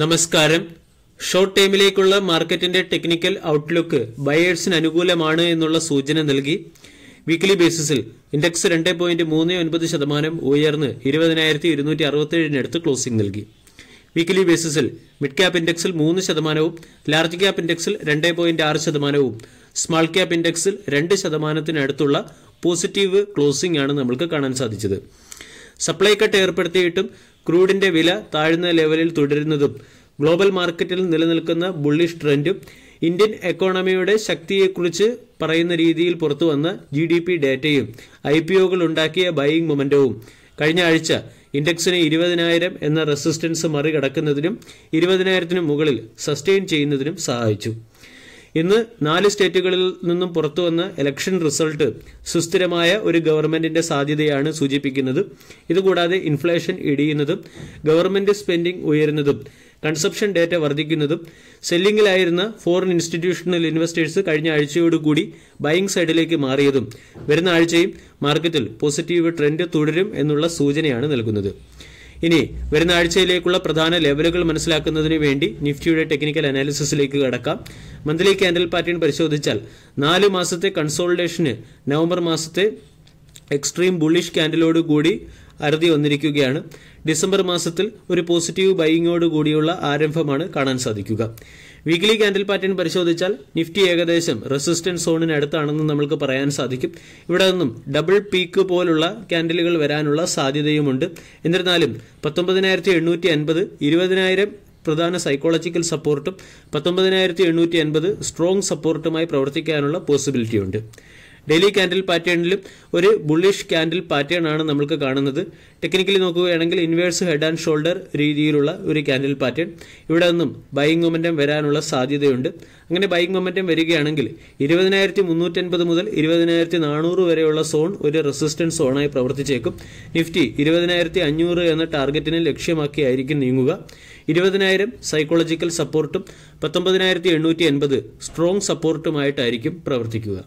നമസ്കാരം ഷോർട്ട് ടൈമിലേക്കുള്ള മാർക്കറ്റിന്റെ technical outlook ബയേഴ്സിന് അനുകൂലമാണ് എന്നുള്ള സൂചന നൽകി വീക്കിലി ബേസിസിൽ ഇൻഡെക്സ് രണ്ട് പോയിന്റ് മൂന്ന് ഒൻപത് ശതമാനം ഉയർന്ന് ഇരുപതിനായിരത്തി ഇരുന്നൂറ്റി അറുപത്തേഴിനടുത്ത് ക്ലോസിംഗ് നൽകി വീക്കിലി ബേസിസിൽ മിഡ് ക്യാപ് ഇൻഡെക്സിൽ മൂന്ന് ശതമാനവും ലാർജ് ക്യാപ് ഇൻഡെക്സിൽ രണ്ട് പോയിന്റ് ആറ് ശതമാനവും സ്മാൾ ക്യാപ് ഇൻഡെക്സിൽ രണ്ട് ശതമാനത്തിനടുത്തുള്ള പോസിറ്റീവ് ക്ലോസിംഗ് ആണ് നമ്മൾക്ക് കാണാൻ സാധിച്ചത് സപ്ലൈ കട്ട് ഏർപ്പെടുത്തിയിട്ടും ക്രൂഡിന്റെ വില താഴ്ന്ന ലെവലിൽ തുടരുന്നതും ഗ്ലോബൽ മാർക്കറ്റിൽ നിലനിൽക്കുന്ന ബുള്ളിഷ് ട്രെൻഡും ഇന്ത്യൻ എക്കോണമിയുടെ ശക്തിയെക്കുറിച്ച് പറയുന്ന രീതിയിൽ പുറത്തുവന്ന ജി ഡി പി ഡേറ്റയും ഐ പി ഒകൾ ഉണ്ടാക്കിയ ബൈയിങ് മൊമെന്റവും കഴിഞ്ഞ ആഴ്ച ഇൻഡെക്സിനെ ഇരുപതിനായിരം എന്ന റെസിസ്റ്റൻസ് മറികടക്കുന്നതിനും ഇരുപതിനായിരത്തിനു മുകളിൽ സസ്റ്റെയിൻ ചെയ്യുന്നതിനും സഹായിച്ചു ഇന്ന് നാല് സ്റ്റേറ്റുകളിൽ നിന്നും പുറത്തുവന്ന ഇലക്ഷൻ റിസൾട്ട് സുസ്ഥിരമായ ഒരു ഗവൺമെന്റിന്റെ സാധ്യതയാണ് സൂചിപ്പിക്കുന്നത് ഇതുകൂടാതെ ഇൻഫ്ലേഷൻ ഇടിയുന്നതും ഗവൺമെന്റ് സ്പെൻഡിംഗ് ഉയരുന്നതും കൺസപ്ഷൻ ഡേറ്റ വർദ്ധിക്കുന്നതും സെല്ലിംഗിലായിരുന്ന ഫോറിൻ ഇൻസ്റ്റിറ്റ്യൂഷണൽ ഇൻവെസ്റ്റേഴ്സ് കഴിഞ്ഞ ആഴ്ചയോടുകൂടി ബൈങ് സൈഡിലേക്ക് മാറിയതും വരുന്ന ആഴ്ചയും മാർക്കറ്റിൽ പോസിറ്റീവ് ട്രെൻഡ് തുടരും എന്നുള്ള സൂചനയാണ് നൽകുന്നത് ഇനി വരുന്ന ആഴ്ചയിലേക്കുള്ള പ്രധാന ലെവലുകൾ മനസ്സിലാക്കുന്നതിന് വേണ്ടി നിഫ്റ്റിയുടെ ടെക്നിക്കൽ അനാലിസിസിലേക്ക് കടക്കാം മന്ത്ലി കാൻഡൽ പാറ്റേൺ പരിശോധിച്ചാൽ നാല് മാസത്തെ കൺസോൾട്ടേഷന് നവംബർ മാസത്തെ എക്സ്ട്രീം ബുള്ളിഷ് കാൻഡിലോട് കൂടി അറുതി വന്നിരിക്കുകയാണ് ഡിസംബർ മാസത്തിൽ ഒരു പോസിറ്റീവ് ബൈയിങ്ങോട് കൂടിയുള്ള ആരംഭമാണ് കാണാൻ സാധിക്കുക വീക്ക്ലി കാൻഡിൽ പാറ്റേൺ പരിശോധിച്ചാൽ നിഫ്റ്റി ഏകദേശം റെസിസ്റ്റൻസ് സോണിന് അടുത്താണെന്ന് നമുക്ക് പറയാൻ സാധിക്കും ഇവിടെ നിന്നും ഡബിൾ പീക്ക് പോലുള്ള ക്യാൻഡിലുകൾ വരാനുള്ള സാധ്യതയുമുണ്ട് എന്നിരുന്നാലും പത്തൊമ്പതിനായിരത്തി എണ്ണൂറ്റി അൻപത് ഇരുപതിനായിരം പ്രധാന സൈക്കോളജിക്കൽ സപ്പോർട്ടും പത്തൊമ്പതിനായിരത്തി എണ്ണൂറ്റി അൻപത് സ്ട്രോങ് സപ്പോർട്ടുമായി പ്രവർത്തിക്കാനുള്ള പോസിബിലിറ്റിയുണ്ട് ഡെയിലി ക്യാൻഡിൽ പാറ്റേണിലും ഒരു ബുള്ളിഷ് ക്യാൻഡിൽ പാറ്റേൺ ആണ് നമ്മൾക്ക് കാണുന്നത് ടെക്നിക്കലി നോക്കുകയാണെങ്കിൽ ഇൻവേഴ്സ് ഹെഡ് ആൻഡ് ഷോൾഡർ രീതിയിലുള്ള ഒരു ക്യാൻഡിൽ പാറ്റേൺ ഇവിടെ നിന്നും ബൈങ് മൊമെൻറ്റം വരാനുള്ള സാധ്യതയുണ്ട് അങ്ങനെ ബൈങ് മൊമെൻറ്റം വരികയാണെങ്കിൽ ഇരുപതിനായിരത്തി മുന്നൂറ്റൻപത് മുതൽ ഇരുപതിനായിരത്തി നാനൂറ് വരെയുള്ള സോൺ ഒരു റെസിസ്റ്റൻസ് സോണായി പ്രവർത്തിച്ചേക്കും നിഫ്റ്റി ഇരുപതിനായിരത്തി അഞ്ഞൂറ് എന്ന ടാർഗറ്റിനെ ലക്ഷ്യമാക്കിയായിരിക്കും നീങ്ങുക ഇരുപതിനായിരം സൈക്കോളജിക്കൽ സപ്പോർട്ടും പത്തൊമ്പതിനായിരത്തി എണ്ണൂറ്റി എൺപത് സ്ട്രോങ് സപ്പോർട്ടുമായിട്ടായിരിക്കും പ്രവർത്തിക്കുക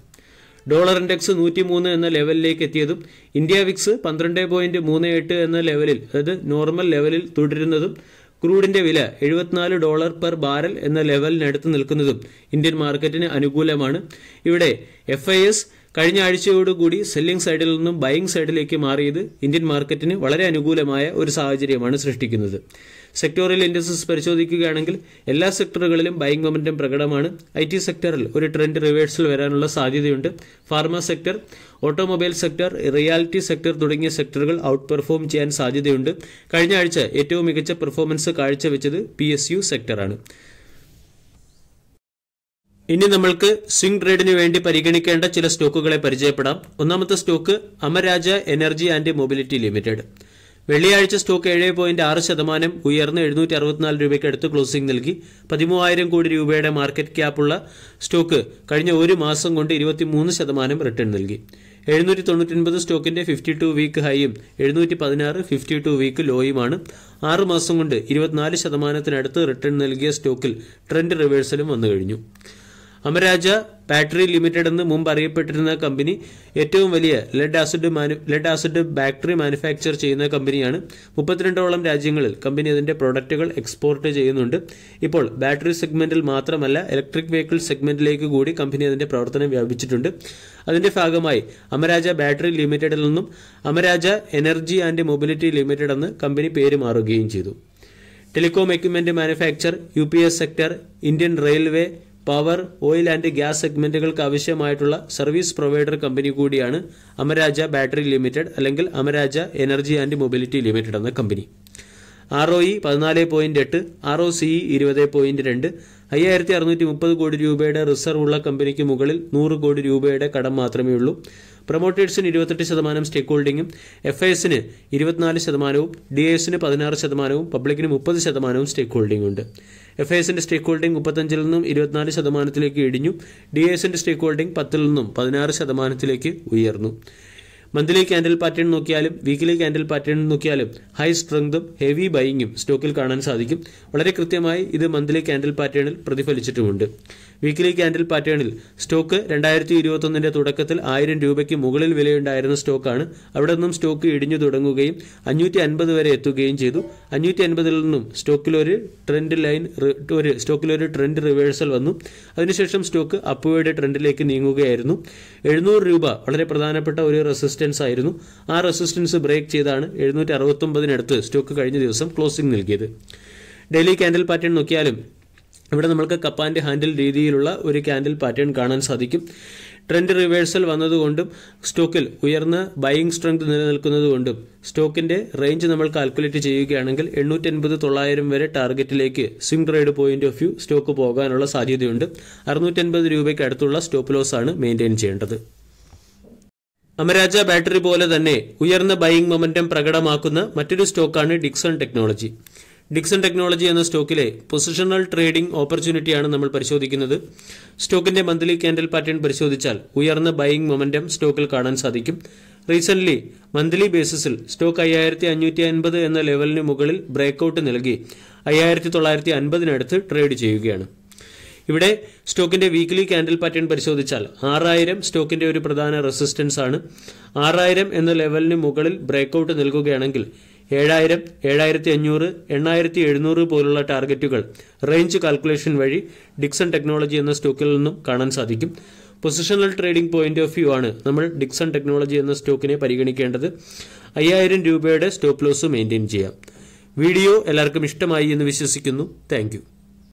ഡോളർ ഇൻഡെക്സ് മൂന്ന് എന്ന ലെവലിലേക്ക് എത്തിയതും ഇന്ത്യ വിക്സ് പന്ത്രണ്ട് പോയിന്റ് മൂന്ന് എട്ട് എന്ന ലെവലിൽ അതായത് നോർമൽ ലെവലിൽ തുടരുന്നതും ക്രൂഡിന്റെ വില എഴുപത്തിനാല് ഡോളർ പെർ ബാരൽ എന്ന ലെവലിനടുത്ത് നിൽക്കുന്നതും ഇന്ത്യൻ മാർക്കറ്റിന് അനുകൂലമാണ് ഇവിടെ എഫ് ഐ എസ് കഴിഞ്ഞ ആഴ്ചയോടുകൂടി സെല്ലിംഗ് സൈഡിൽ നിന്നും ബൈയിങ് സൈഡിലേക്ക് മാറിയത് ഇന്ത്യൻ മാർക്കറ്റിന് വളരെ അനുകൂലമായ ഒരു സാഹചര്യമാണ് സൃഷ്ടിക്കുന്നത് സെക്ടോറിയൽ ഇൻഡസ്ട്രീസ് പരിശോധിക്കുകയാണെങ്കിൽ എല്ലാ സെക്ടറുകളിലും ബൈങ് മൊമെന്റം പ്രകടമാണ് ഐ ടി സെക്ടറിൽ ഒരു ട്രെൻഡ് റിവേഴ്സൽ വരാനുള്ള സാധ്യതയുണ്ട് pharma sector automobile sector reality sector തുടങ്ങിയ സെക്ടറുകൾ ഔട്ട് പെർഫോം ചെയ്യാൻ സാധ്യതയുണ്ട് കഴിഞ്ഞ ആഴ്ച ഏറ്റവും മികച്ച പെർഫോമൻസ് കാഴ്ചവെച്ചത് പി എസ് യു സെക്ടറാണ് ഇനി നമ്മൾക്ക് സ്വിംഗ് ട്രേഡിന് വേണ്ടി പരിഗണിക്കേണ്ട ചില സ്റ്റോക്കുകളെ പരിചയപ്പെടാം ഒന്നാമത്തെ stock Amara Raja energy and mobility limited വെള്ളിയാഴ്ച സ്റ്റോക്ക് ഏഴ് പോയിന്റ് ആറ് ശതമാനം ഉയർന്ന് എഴുന്നൂറ്റി അറുപത്തിനാല് രൂപയ്ക്ക് അടുത്ത് ക്ലോസിംഗ് നൽകി പതിമൂവായിരം കോടി രൂപയുടെ മാർക്കറ്റ് ക്യാപ്പുള്ള സ്റ്റോക്ക് കഴിഞ്ഞ ഒരു മാസം കൊണ്ട് ഇരുപത്തിമൂന്ന് ശതമാനം റിട്ടേൺ നൽകി എഴുന്നൂറ്റി തൊണ്ണൂറ്റൊൻപത് സ്റ്റോക്കിന്റെ ഫിഫ്റ്റി ടു വീക്ക് ഹൈയും എഴുന്നൂറ്റി പതിനാറ് ഫിഫ്റ്റി ടു വീക്ക് ലോയുമാണ് ആറ് മാസം കൊണ്ട് ഇരുപത്തിനാല് ശതമാനത്തിനടുത്ത് റിട്ടേൺ നൽകിയ സ്റ്റോക്കിൽ ട്രെൻഡ് റിവേഴ്സലും വന്നു കഴിഞ്ഞു അമരാജ ബാറ്ററി ലിമിറ്റഡ് എന്ന് മുമ്പ് അറിയപ്പെട്ടിരുന്ന കമ്പനി ഏറ്റവും വലിയ ലെഡ് ആസിഡ് മാനു ലെഡ് ആസിഡ് ബാറ്ററി മാനുഫാക്ചർ ചെയ്യുന്ന കമ്പനിയാണ് മുപ്പത്തിരണ്ടോളം രാജ്യങ്ങളിൽ കമ്പനി അതിൻ്റെ പ്രോഡക്റ്റുകൾ എക്സ്പോർട്ട് ചെയ്യുന്നുണ്ട് ഇപ്പോൾ ബാറ്ററി സെഗ്മെന്റിൽ മാത്രമല്ല ഇലക്ട്രിക് വെഹിക്കിൾ സെഗ്മെന്റിലേക്ക് കൂടി കമ്പനി അതിൻ്റെ പ്രവർത്തനം വ്യാപിച്ചിട്ടുണ്ട് അതിന്റെ ഭാഗമായി അമരാജ ബാറ്ററി ലിമിറ്റഡിൽ നിന്നും Amara Raja energy and mobility limited എന്ന് കമ്പനി പേര് മാറുകയും ചെയ്തു ടെലികോം എക്യുപ്മെന്റ് മാനുഫാക്ചർ യു sector Indian railway power oil and gas സെഗ്മെന്റുകൾക്ക് ആവശ്യമായിട്ടുള്ള സർവീസ് പ്രൊവൈഡർ കമ്പനി കൂടിയാണ് അമരാജ ബാറ്ററി ലിമിറ്റഡ് അല്ലെങ്കിൽ Amara Raja energy and mobility limited എന്ന കമ്പനി ആർ ഒ ഇ പതിനാല് പോയിന്റ് എട്ട് ആർ ഒ സി ഇരുപത് പോയിന്റ് രണ്ട് അയ്യായിരത്തി അറുന്നൂറ്റി മുപ്പത് കോടി രൂപയുടെ റിസർവ് ഉള്ള കമ്പനിക്ക് മുകളിൽ നൂറ് കോടി രൂപയുടെ കടം മാത്രമേ ഉള്ളൂ പ്രൊമോട്ടേഴ്സിന് ഇരുപത്തെട്ട് ശതമാനം സ്റ്റേക്ക് ഹോൾഡിംഗും എഫ് ഐ എസിന് ഇരുപത്തിനാല് ശതമാനവും ഡി എ എസിന് പതിനാറ് ശതമാനവും പബ്ലിക്കിന് മുപ്പത് ശതമാനവും സ്റ്റേക്ക് ഹോൾഡിംഗ് ഉണ്ട് എഫ് ഐ എസിന്റെ സ്റ്റേക്ക് ഹോൾഡിംഗ് മുപ്പത്തഞ്ചിൽ നിന്നും ഇരുപത്തിനാല് ശതമാനത്തിലേക്ക് ഇടിഞ്ഞു ഡി എസിന്റെ സ്റ്റേക്ക് ഹോൾഡിംഗ് പത്തിൽ നിന്നും പതിനാറ് ശതമാനത്തിലേക്ക് ഉയർന്നു മന്ത്ലി ക്യാൻഡിൽ പാറ്റേൺ നോക്കിയാലും വീക്കിലി ക്യാൻഡിൽ പാറ്റേൺ നോക്കിയാലും ഹൈ സ്ട്രെങ്തും ഹെവി ബൈങ്ങും സ്റ്റോക്കിൽ കാണാൻ സാധിക്കും വളരെ കൃത്യമായി ഇത് മന്ത്ലി ക്യാൻഡിൽ പാറ്റേണിൽ പ്രതിഫലിച്ചിട്ടുമുണ്ട് വീക്കിലി ക്യാൻഡിൽ പാറ്റേണിൽ സ്റ്റോക്ക് രണ്ടായിരത്തി ഇരുപത്തൊന്നിന്റെ തുടക്കത്തിൽ ആയിരം രൂപയ്ക്ക് മുകളിൽ വിലയുണ്ടായിരുന്ന സ്റ്റോക്കാണ് അവിടെ നിന്നും സ്റ്റോക്ക് ഇടിഞ്ഞു തുടങ്ങുകയും അഞ്ഞൂറ്റി അൻപത് വരെ എത്തുകയും ചെയ്തു അഞ്ഞൂറ്റി അൻപതിൽ നിന്നും സ്റ്റോക്കിലൊരു ട്രെൻഡ് ലൈൻ ഒരു സ്റ്റോക്കിലൊരു ട്രെൻഡ് റിവേഴ്സൽ വന്നു അതിനുശേഷം സ്റ്റോക്ക് അപ്പുവേഡ് ട്രെൻഡിലേക്ക് നീങ്ങുകയായിരുന്നു എഴുന്നൂറ് രൂപ വളരെ പ്രധാനപ്പെട്ട ഒരു റെസിസ്റ്റൻസ് റെസിസ്റ്റൻസ് ആയിരുന്നു ആ റെസിസ്റ്റൻസ് ബ്രേക്ക് ചെയ്താണ് എഴുന്നൂറ്റി അറുപത്തൊമ്പതിനടുത്ത് സ്റ്റോക്ക് കഴിഞ്ഞ ദിവസം ക്ലോസിംഗ് നൽകിയത് ഡെയിലി ക്യാൻഡിൽ പാറ്റേൺ നോക്കിയാലും ഇവിടെ നമ്മൾക്ക് കപ്പാൻ്റെ ആൻഡ് ഹാൻഡിൽ രീതിയിലുള്ള ഒരു ക്യാൻഡിൽ പാറ്റേൺ കാണാൻ സാധിക്കും ട്രെൻഡ് റിവേഴ്സൽ വന്നതുകൊണ്ടും സ്റ്റോക്കിൽ ഉയർന്ന ബയിങ് സ്ട്രെങ്ത് നിലനിൽക്കുന്നതുകൊണ്ടും സ്റ്റോക്കിൻ്റെ റേഞ്ച് നമ്മൾ കാൽക്കുലേറ്റ് ചെയ്യുകയാണെങ്കിൽ എൺപത് തൊള്ളായിരം വരെ ടാർഗറ്റിലേക്ക് swing trade point of view stock പോകാനുള്ള സാധ്യതയുണ്ട് അറുന്നൂറ്റൻപത് രൂപയ്ക്ക് അടുത്തുള്ള സ്റ്റോപ്പ് ലോസ് ആണ് മെയിൻറ്റെയിൻ ചെയ്യേണ്ടത് അമരാജ ബാറ്ററി പോലെ തന്നെ ഉയർന്ന ബൈയിങ് മൊമെന്റം പ്രകടമാക്കുന്ന മറ്റൊരു സ്റ്റോക്കാണ് ഡിക്സൺ ടെക്നോളജി ഡിക്സൺ ടെക്നോളജി എന്ന സ്റ്റോക്കിലെ പൊസിഷണൽ ട്രേഡിംഗ് ഓപ്പർച്യൂണിറ്റിയാണ് നമ്മൾ പരിശോധിക്കുന്നത് സ്റ്റോക്കിന്റെ മന്ത്ലി കാൻഡിൽ പാറ്റേൺ പരിശോധിച്ചാൽ ഉയർന്ന ബൈയിങ് മൊമെന്റം സ്റ്റോക്കിൽ കാണാൻ സാധിക്കും റീസെന്റ് മന്ത്ലി ബേസിസിൽ സ്റ്റോക്ക് അയ്യായിരത്തി അഞ്ഞൂറ്റി അൻപത് എന്ന ലെവലിന് മുകളിൽ ബ്രേക്ക്ഔട്ട് നൽകി അയ്യായിരത്തി തൊള്ളായിരത്തി അൻപതിനടുത്ത് ട്രേഡ് ചെയ്യുകയാണ് ഇവിടെ സ്റ്റോക്കിന്റെ വീക്ക്ലി ക്യാൻഡിൽ പാറ്റേൺ പരിശോധിച്ചാൽ ആറായിരം സ്റ്റോക്കിന്റെ ഒരു പ്രധാന റെസിസ്റ്റൻസ് ആണ് ആറായിരം എന്ന ലെവലിന് മുകളിൽ ബ്രേക്കൗട്ട് നൽകുകയാണെങ്കിൽ ഏഴായിരം ഏഴായിരത്തി അഞ്ഞൂറ് എണ്ണായിരത്തി എഴുന്നൂറ് പോലുള്ള ടാർഗറ്റുകൾ റേഞ്ച് കാൽക്കുലേഷൻ വഴി ഡിക്സൺ ടെക്നോളജി എന്ന സ്റ്റോക്കിൽ നിന്നും കാണാൻ സാധിക്കും positional trading point of view ആണ് നമ്മൾ ഡിക്സൺ ടെക്നോളജി എന്ന സ്റ്റോക്കിനെ പരിഗണിക്കേണ്ടത് അയ്യായിരം രൂപയുടെ സ്റ്റോപ്പ് ലോസ് മെയിൻറ്റെയിൻ ചെയ്യാം വീഡിയോ എല്ലാവർക്കും ഇഷ്ടമായി എന്ന് വിശ്വസിക്കുന്നു താങ്ക്